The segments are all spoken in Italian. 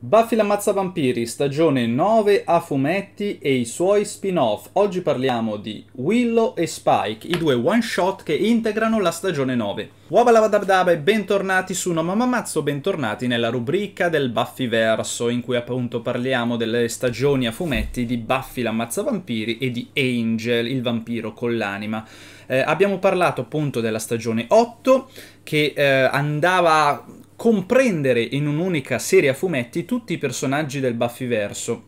Buffy l'ammazza vampiri, stagione 9 a fumetti e i suoi spin-off. Oggi parliamo di Willow e Spike, i due one-shot che integrano la stagione 9. Wabalabadabdab e bentornati su No Mamamazzo, bentornati nella rubrica del Buffy Verso, in cui appunto parliamo delle stagioni a fumetti di Buffy l'ammazza vampiri e di Angel, il vampiro con l'anima. Eh, abbiamo parlato appunto della stagione 8 che eh, andava comprendere in un'unica serie a fumetti tutti i personaggi del Baffiverso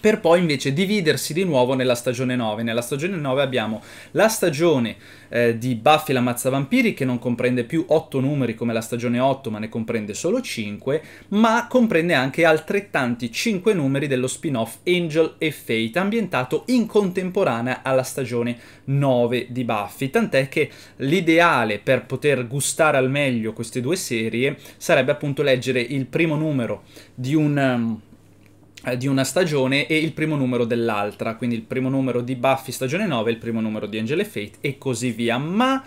per poi invece dividersi di nuovo nella stagione 9. Nella stagione 9 abbiamo la stagione eh, di Buffy la mazza vampiri che non comprende più 8 numeri come la stagione 8 ma ne comprende solo 5, ma comprende anche altrettanti 5 numeri dello spin-off Angel e Fate ambientato in contemporanea alla stagione 9 di Buffy, tant'è che l'ideale per poter gustare al meglio queste due serie sarebbe appunto leggere il primo numero di un... Um, eh, di una stagione e il primo numero dell'altra, quindi il primo numero di Buffy stagione 9, il primo numero di Angel e Fate e così via, ma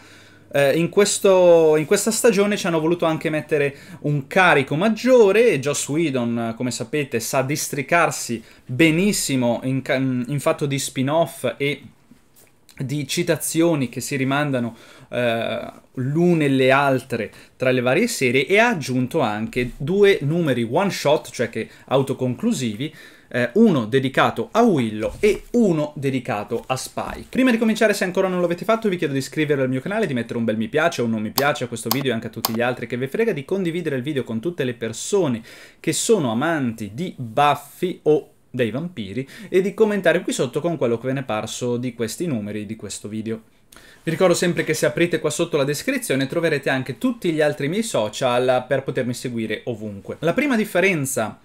eh, in, questo, in, questa stagione ci hanno voluto anche mettere un carico maggiore, Joss Whedon eh, come sapete sa districarsi benissimo in, in fatto di spin-off e di citazioni che si rimandano eh, l'une e le altre tra le varie serie e ha aggiunto anche due numeri one shot, cioè che autoconclusivi, eh, uno dedicato a Willow e uno dedicato a Spike. Prima di cominciare, se ancora non l'avete fatto, vi chiedo di iscrivervi al mio canale, di mettere un bel mi piace o un non mi piace a questo video e anche a tutti gli altri che vi frega, di condividere il video con tutte le persone che sono amanti di Buffy o dei vampiri e di commentare qui sotto con quello che ve ne è parso di questi numeri di questo video. Vi ricordo sempre che se aprite qua sotto la descrizione troverete anche tutti gli altri miei social per potermi seguire ovunque. La prima differenza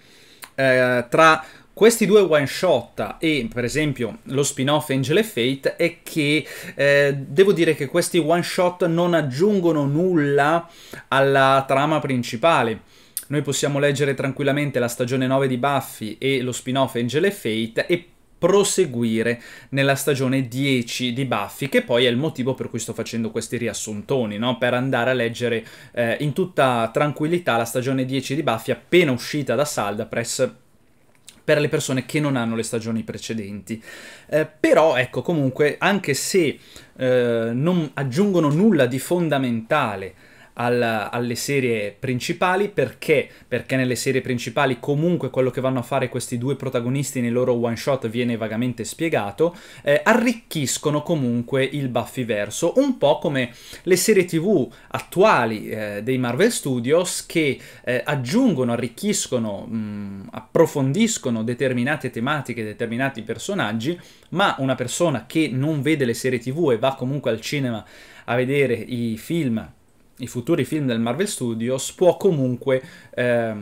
eh, tra questi due one shot e per esempio lo spin-off Angel e Fate è che eh, devo dire che questi one shot non aggiungono nulla alla trama principale noi possiamo leggere tranquillamente la stagione 9 di Buffy e lo spin-off Angel e Fate e proseguire nella stagione 10 di Buffy, che poi è il motivo per cui sto facendo questi riassuntoni, no? per andare a leggere eh, in tutta tranquillità la stagione 10 di Buffy appena uscita da Salda Press per le persone che non hanno le stagioni precedenti. Eh, però ecco, comunque, anche se eh, non aggiungono nulla di fondamentale al, alle serie principali perché? Perché nelle serie principali comunque quello che vanno a fare questi due protagonisti nei loro one shot viene vagamente spiegato, eh, arricchiscono comunque il Buffyverso, un po' come le serie tv attuali eh, dei Marvel Studios che eh, aggiungono, arricchiscono, mh, mm, approfondiscono determinate tematiche, determinati personaggi, ma una persona che non vede le serie tv e va comunque al cinema a vedere i film i futuri film del Marvel Studios può comunque eh,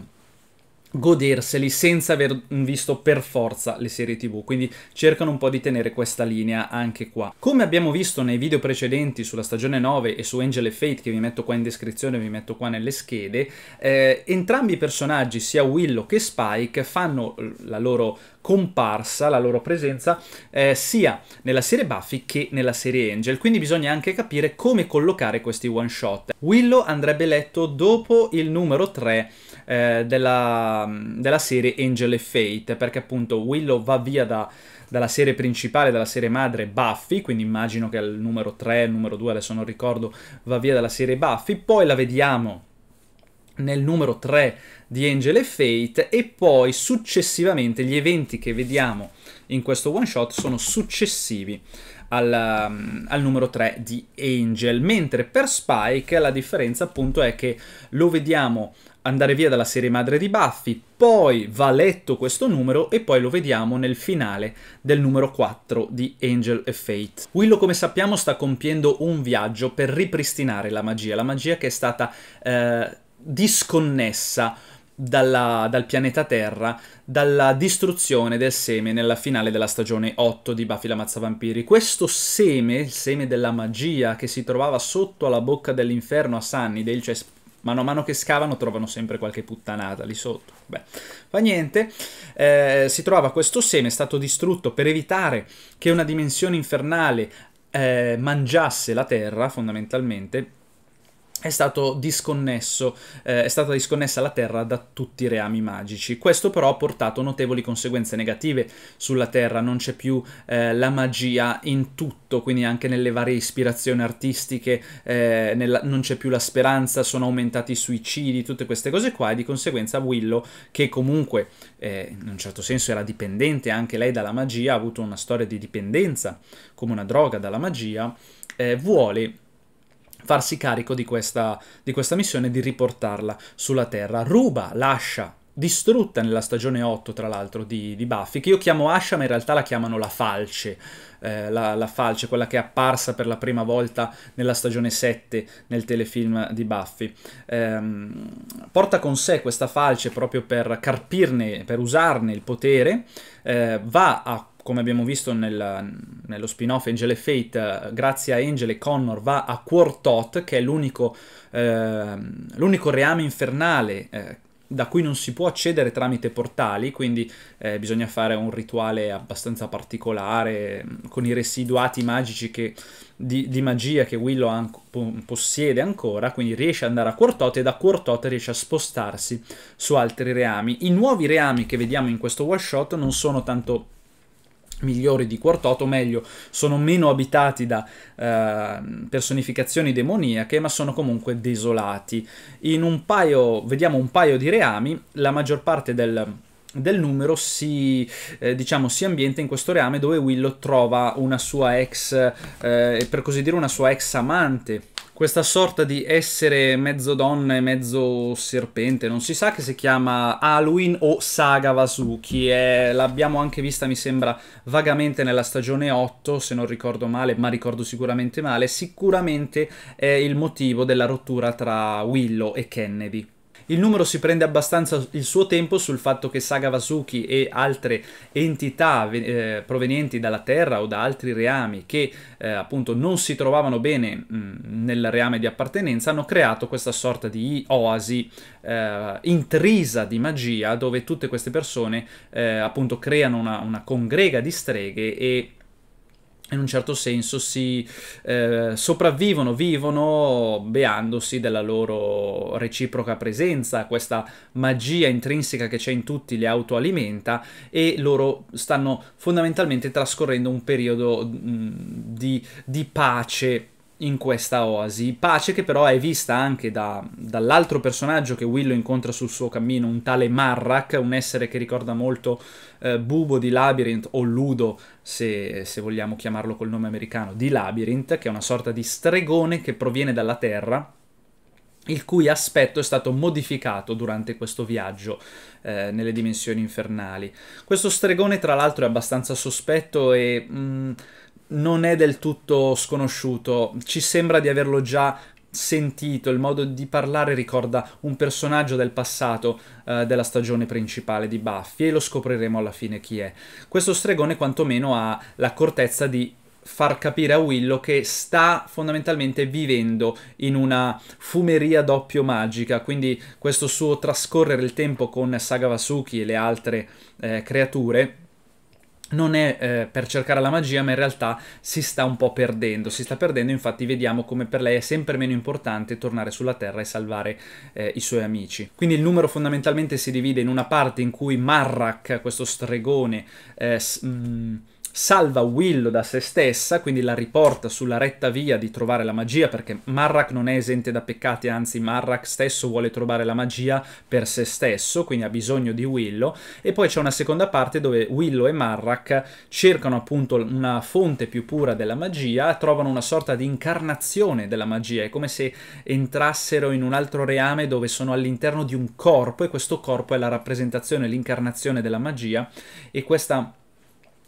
goderseli senza aver visto per forza le serie tv quindi cercano un po' di tenere questa linea anche qua come abbiamo visto nei video precedenti sulla stagione 9 e su Angel e Fate che vi metto qua in descrizione vi metto qua nelle schede eh, entrambi i personaggi sia Willow che Spike fanno la loro comparsa la loro presenza eh, sia nella serie Buffy che nella serie Angel quindi bisogna anche capire come collocare questi one shot Willow andrebbe letto dopo il numero 3 eh, della, della, serie Angel e Fate, perché appunto Willow va via da, dalla serie principale, dalla serie madre Buffy, quindi immagino che il numero 3, il numero 2, adesso non ricordo, va via dalla serie Buffy, poi la vediamo nel numero 3 di Angel e Fate e poi successivamente gli eventi che vediamo in questo one shot sono successivi al, um, al, numero 3 di Angel, mentre per Spike la differenza appunto è che lo vediamo andare via dalla serie madre di Buffy, poi va letto questo numero e poi lo vediamo nel finale del numero 4 di Angel e Fate. Willow, come sappiamo, sta compiendo un viaggio per ripristinare la magia, la magia che è stata eh, disconnessa dalla, dal pianeta Terra dalla distruzione del seme nella finale della stagione 8 di Buffy la Mazza Vampiri. Questo seme, il seme della magia che si trovava sotto alla bocca dell'inferno a Sunnydale, cioè Mano a mano che scavano trovano sempre qualche puttanata lì sotto. Beh, fa niente. Eh, si trova questo seme, è stato distrutto per evitare che una dimensione infernale eh, mangiasse la terra, fondamentalmente, è stato disconnesso, eh, è stata disconnessa la Terra da tutti i reami magici. Questo però ha portato notevoli conseguenze negative sulla Terra, non c'è più eh, la magia in tutto, quindi anche nelle varie ispirazioni artistiche eh, nella, non c'è più la speranza, sono aumentati i suicidi, tutte queste cose qua e di conseguenza Willow, che comunque eh, in un certo senso era dipendente anche lei dalla magia, ha avuto una storia di dipendenza come una droga dalla magia, eh, vuole farsi carico di questa, di questa missione e di riportarla sulla Terra. Ruba, lascia distrutta nella stagione 8, tra l'altro, di, di, Buffy, che io chiamo Asha, ma in realtà la chiamano la Falce, eh, la, la, Falce, quella che è apparsa per la prima volta nella stagione 7 nel telefilm di Buffy. Eh, porta con sé questa Falce proprio per carpirne, per usarne il potere, eh, va a come abbiamo visto nel, nello spin-off Angel e Fate, grazie a Angel e Connor va a Quartot, che è l'unico, eh, l'unico reame infernale eh, da cui non si può accedere tramite portali, quindi eh, bisogna fare un rituale abbastanza particolare mm, con i residuati magici che, di, di, magia che Willow an- possiede ancora, quindi riesce ad andare a Quartot e da Quartot riesce a spostarsi su altri reami. I nuovi reami che vediamo in questo one shot non sono tanto migliori di Quartotto, meglio, sono meno abitati da eh, personificazioni demoniache, ma sono comunque desolati. In un paio, vediamo un paio di reami, la maggior parte del, del numero si, eh, diciamo, si ambienta in questo reame dove Willow trova una sua ex, eh, per così dire, una sua ex amante, questa sorta di essere mezzo donna e mezzo serpente, non si sa che si chiama Halloween o Saga Vasuki, è... l'abbiamo anche vista mi sembra vagamente nella stagione 8 se non ricordo male, ma ricordo sicuramente male, sicuramente è il motivo della rottura tra Willow e Kennedy. Il numero si prende abbastanza il suo tempo sul fatto che Sagawasuki e altre entità eh, provenienti dalla Terra o da altri reami che eh, appunto non si trovavano bene mh, mm, nel reame di appartenenza hanno creato questa sorta di oasi eh, intrisa di magia dove tutte queste persone eh, appunto creano una, una congrega di streghe e in un certo senso si eh, sopravvivono, vivono beandosi della loro reciproca presenza, questa magia intrinseca che c'è in tutti li autoalimenta e loro stanno fondamentalmente trascorrendo un periodo mh, mm, di, di pace in questa oasi. Pace che però è vista anche da, dall'altro personaggio che Willow incontra sul suo cammino, un tale Marrak, un essere che ricorda molto eh, Bubo di Labyrinth o Ludo, se, se vogliamo chiamarlo col nome americano, di Labyrinth, che è una sorta di stregone che proviene dalla Terra il cui aspetto è stato modificato durante questo viaggio eh, nelle dimensioni infernali. Questo stregone, tra l'altro, è abbastanza sospetto e... Mh, mm, non è del tutto sconosciuto, ci sembra di averlo già sentito, il modo di parlare ricorda un personaggio del passato eh, della stagione principale di Buffy e lo scopriremo alla fine chi è. Questo stregone quantomeno ha l'accortezza di far capire a Willow che sta fondamentalmente vivendo in una fumeria doppio magica, quindi questo suo trascorrere il tempo con Sagavasuki e le altre eh, creature non è eh, per cercare la magia, ma in realtà si sta un po' perdendo, si sta perdendo, infatti vediamo come per lei è sempre meno importante tornare sulla Terra e salvare eh, i suoi amici. Quindi il numero fondamentalmente si divide in una parte in cui Marrak, questo stregone, eh, mh, mm, salva Willow da se stessa, quindi la riporta sulla retta via di trovare la magia, perché Marrak non è esente da peccati, anzi Marrak stesso vuole trovare la magia per se stesso, quindi ha bisogno di Willow, e poi c'è una seconda parte dove Willow e Marrak cercano appunto una fonte più pura della magia, trovano una sorta di incarnazione della magia, è come se entrassero in un altro reame dove sono all'interno di un corpo e questo corpo è la rappresentazione, l'incarnazione della magia e questa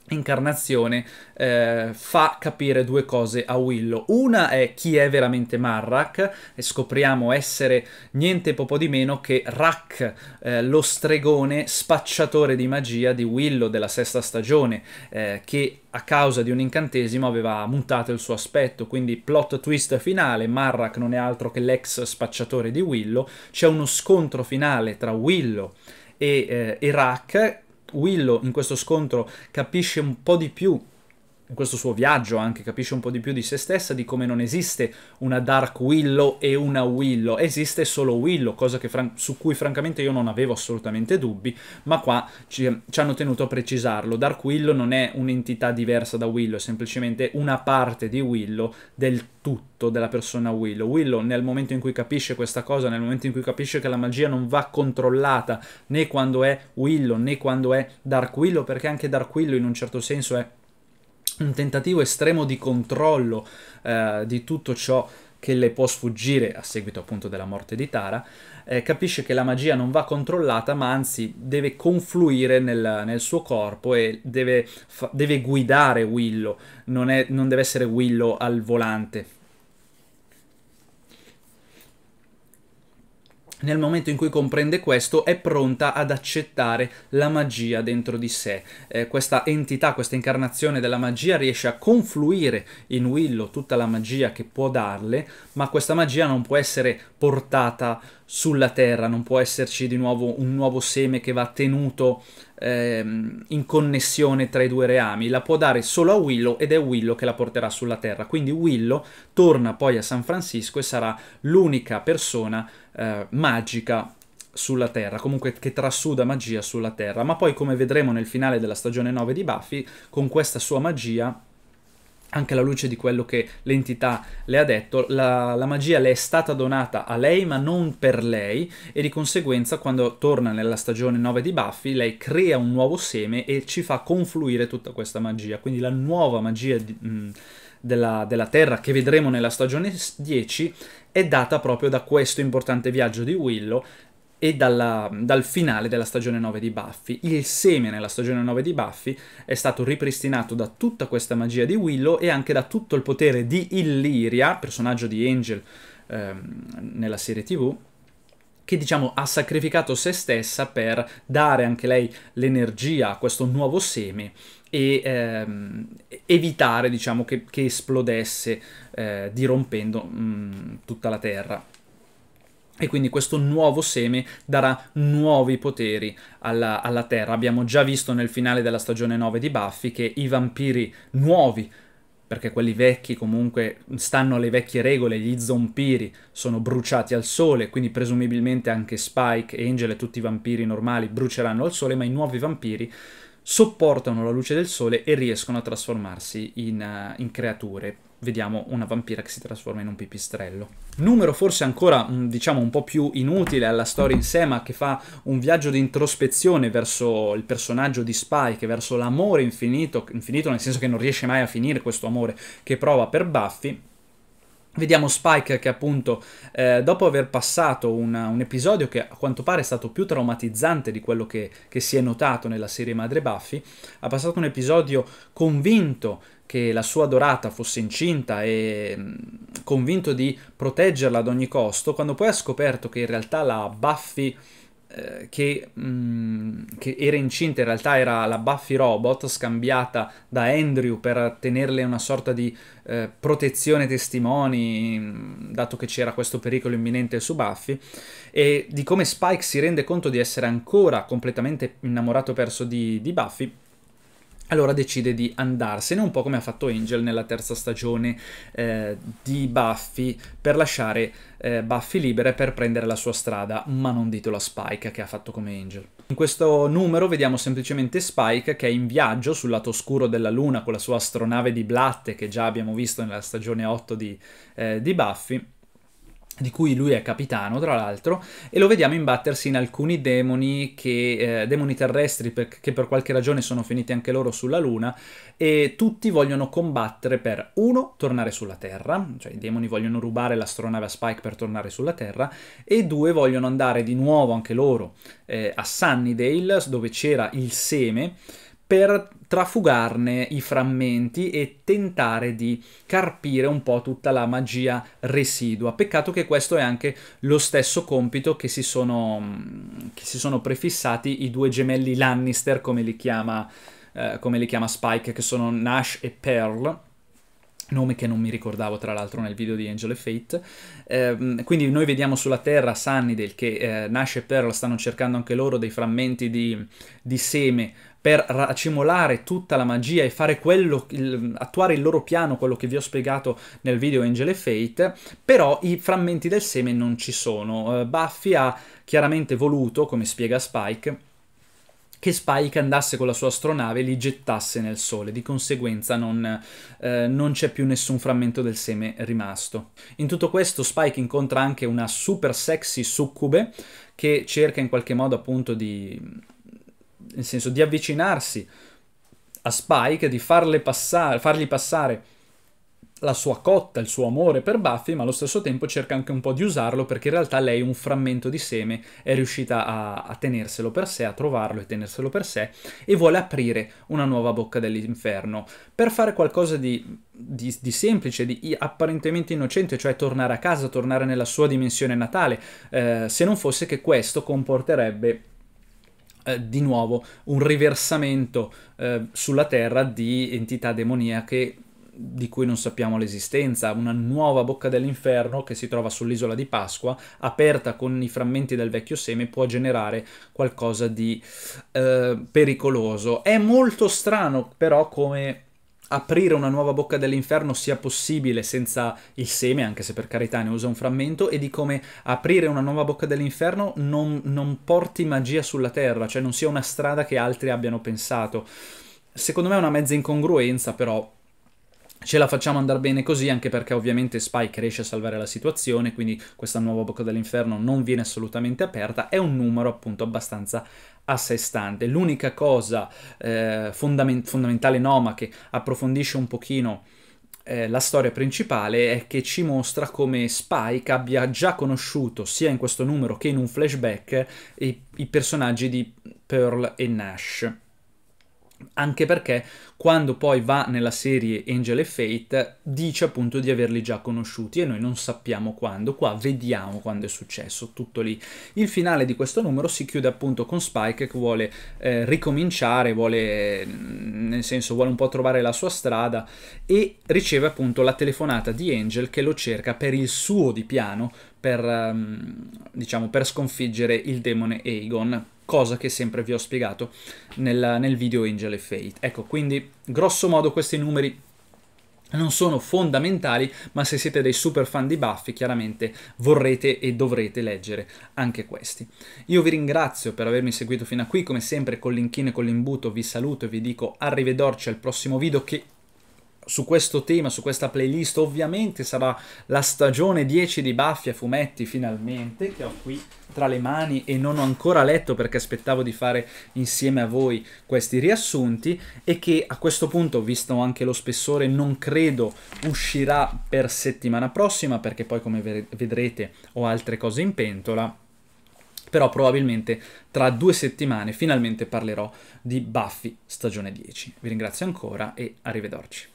incarnazione eh, fa capire due cose a Willow. Una è chi è veramente Marrak e scopriamo essere niente poco di meno che Rak, eh, lo stregone spacciatore di magia di Willow della sesta stagione, eh, che a causa di un incantesimo aveva mutato il suo aspetto, quindi plot twist finale, Marrak non è altro che l'ex spacciatore di Willow, c'è uno scontro finale tra Willow e, eh, e Rak Willow in questo scontro capisce un po' di più in questo suo viaggio anche capisce un po' di più di se stessa, di come non esiste una Dark Willow e una Willow, esiste solo Willow, cosa su cui francamente io non avevo assolutamente dubbi, ma qua ci, ci hanno tenuto a precisarlo. Dark Willow non è un'entità diversa da Willow, è semplicemente una parte di Willow del tutto della persona Willow. Willow nel momento in cui capisce questa cosa, nel momento in cui capisce che la magia non va controllata né quando è Willow né quando è Dark Willow, perché anche Dark Willow in un certo senso è un tentativo estremo di controllo eh, di tutto ciò che le può sfuggire a seguito appunto della morte di Tara, eh, capisce che la magia non va controllata ma anzi deve confluire nel, nel suo corpo e deve, deve guidare Willow, non, è, non deve essere Willow al volante nel momento in cui comprende questo è pronta ad accettare la magia dentro di sé. Eh, questa entità, questa incarnazione della magia riesce a confluire in Willow tutta la magia che può darle, ma questa magia non può essere portata sulla terra, non può esserci di nuovo un nuovo seme che va tenuto ehm, in connessione tra i due reami, la può dare solo a Willow ed è Willow che la porterà sulla terra, quindi Willow torna poi a San Francisco e sarà l'unica persona eh, magica sulla Terra, comunque che trasuda magia sulla Terra, ma poi come vedremo nel finale della stagione 9 di Buffy, con questa sua magia anche alla luce di quello che l'entità le ha detto, la, la, magia le è stata donata a lei ma non per lei e di conseguenza quando torna nella stagione 9 di Buffy lei crea un nuovo seme e ci fa confluire tutta questa magia, quindi la nuova magia di, mh, mm, della, della Terra che vedremo nella stagione 10 è data proprio da questo importante viaggio di Willow e dalla, dal finale della stagione 9 di Buffy. Il seme nella stagione 9 di Buffy è stato ripristinato da tutta questa magia di Willow e anche da tutto il potere di Illyria, personaggio di Angel ehm, nella serie TV, che diciamo ha sacrificato se stessa per dare anche lei l'energia a questo nuovo seme e ehm, evitare diciamo che, che esplodesse eh, dirompendo mh, mm, tutta la terra. E quindi questo nuovo seme darà nuovi poteri alla, alla, Terra. Abbiamo già visto nel finale della stagione 9 di Buffy che i vampiri nuovi, perché quelli vecchi comunque stanno alle vecchie regole, gli zompiri sono bruciati al sole, quindi presumibilmente anche Spike, Angel e tutti i vampiri normali bruceranno al sole, ma i nuovi vampiri sopportano la luce del sole e riescono a trasformarsi in, uh, in creature vediamo una vampira che si trasforma in un pipistrello. Numero forse ancora, mm, diciamo, un po' più inutile alla storia in sé, ma che fa un viaggio di introspezione verso il personaggio di Spike, verso l'amore infinito, infinito nel senso che non riesce mai a finire questo amore che prova per Buffy, Vediamo Spike che appunto eh, dopo aver passato una, un episodio che a quanto pare è stato più traumatizzante di quello che, che si è notato nella serie Madre Buffy, ha passato un episodio convinto che la sua adorata fosse incinta e mm, convinto di proteggerla ad ogni costo, quando poi ha scoperto che in realtà la Buffy eh, che, mh, mm, che, era incinta, in realtà era la Buffy Robot, scambiata da Andrew per tenerle una sorta di eh, protezione testimoni, mm, dato che c'era questo pericolo imminente su Buffy, e di come Spike si rende conto di essere ancora completamente innamorato perso di, di Buffy allora decide di andarsene, un po' come ha fatto Angel nella terza stagione eh, di Buffy, per lasciare eh, Buffy libera e per prendere la sua strada, ma non ditelo a Spike che ha fatto come Angel. In questo numero vediamo semplicemente Spike che è in viaggio sul lato oscuro della Luna con la sua astronave di Blatte che già abbiamo visto nella stagione 8 di, eh, di Buffy di cui lui è capitano, tra l'altro, e lo vediamo imbattersi in alcuni demoni, che, eh, demoni terrestri per, che per qualche ragione sono finiti anche loro sulla Luna, e tutti vogliono combattere per, uno, tornare sulla Terra, cioè i demoni vogliono rubare l'astronave a Spike per tornare sulla Terra, e due, vogliono andare di nuovo anche loro eh, a Sunnydale, dove c'era il seme, per trafugarne i frammenti e tentare di carpire un po' tutta la magia residua. Peccato che questo è anche lo stesso compito che si sono, mm, che si sono prefissati i due gemelli Lannister, come li chiama, eh, come li chiama Spike, che sono Nash e Pearl nome che non mi ricordavo tra l'altro nel video di Angel e Fate. Eh, quindi noi vediamo sulla Terra Sunnydale che eh, Nash e Pearl stanno cercando anche loro dei frammenti di, di seme per racimolare tutta la magia e fare quello, il, attuare il loro piano, quello che vi ho spiegato nel video Angel e Fate, però i frammenti del seme non ci sono. Eh, Buffy ha chiaramente voluto, come spiega Spike, che Spike andasse con la sua astronave e li gettasse nel sole, di conseguenza non, eh, non c'è più nessun frammento del seme rimasto. In tutto questo Spike incontra anche una super sexy succube che cerca in qualche modo appunto di, nel senso, di avvicinarsi a Spike, di passare, fargli passare la sua cotta, il suo amore per Buffy, ma allo stesso tempo cerca anche un po' di usarlo perché in realtà lei un frammento di seme è riuscita a, a tenerselo per sé, a trovarlo e tenerselo per sé e vuole aprire una nuova bocca dell'inferno per fare qualcosa di, di, di, semplice, di apparentemente innocente, cioè tornare a casa, tornare nella sua dimensione natale, eh, se non fosse che questo comporterebbe eh, di nuovo un riversamento eh, sulla terra di entità demoniache di cui non sappiamo l'esistenza, una nuova bocca dell'inferno che si trova sull'isola di Pasqua, aperta con i frammenti del vecchio seme, può generare qualcosa di eh, pericoloso. È molto strano però come aprire una nuova bocca dell'inferno sia possibile senza il seme, anche se per carità ne usa un frammento, e di come aprire una nuova bocca dell'inferno non, non porti magia sulla terra, cioè non sia una strada che altri abbiano pensato. Secondo me è una mezza incongruenza, però ce la facciamo andare bene così, anche perché ovviamente Spike riesce a salvare la situazione, quindi questa nuova bocca dell'inferno non viene assolutamente aperta, è un numero appunto abbastanza a sé stante. L'unica cosa eh, fondament fondamentale, no, ma che approfondisce un pochino eh, la storia principale è che ci mostra come Spike abbia già conosciuto, sia in questo numero che in un flashback, i, i personaggi di Pearl e Nash anche perché quando poi va nella serie Angel e Fate dice appunto di averli già conosciuti e noi non sappiamo quando, qua vediamo quando è successo, tutto lì. Il finale di questo numero si chiude appunto con Spike che vuole eh, ricominciare, vuole mm, nel senso vuole un po' trovare la sua strada e riceve appunto la telefonata di Angel che lo cerca per il suo di piano per, mm, diciamo, per sconfiggere il demone Aegon cosa che sempre vi ho spiegato nel, nel video Angel e Fate. Ecco, quindi grosso modo questi numeri non sono fondamentali, ma se siete dei super fan di Buffy, chiaramente vorrete e dovrete leggere anche questi. Io vi ringrazio per avermi seguito fino a qui, come sempre con l'inchino e con l'imbuto vi saluto e vi dico arrivederci al prossimo video che su questo tema, su questa playlist, ovviamente sarà la stagione 10 di Baffi a Fumetti finalmente, che ho qui tra le mani e non ho ancora letto perché aspettavo di fare insieme a voi questi riassunti e che a questo punto, visto anche lo spessore, non credo uscirà per settimana prossima perché poi come vedrete ho altre cose in pentola però probabilmente tra due settimane finalmente parlerò di Buffy stagione 10. Vi ringrazio ancora e arrivederci.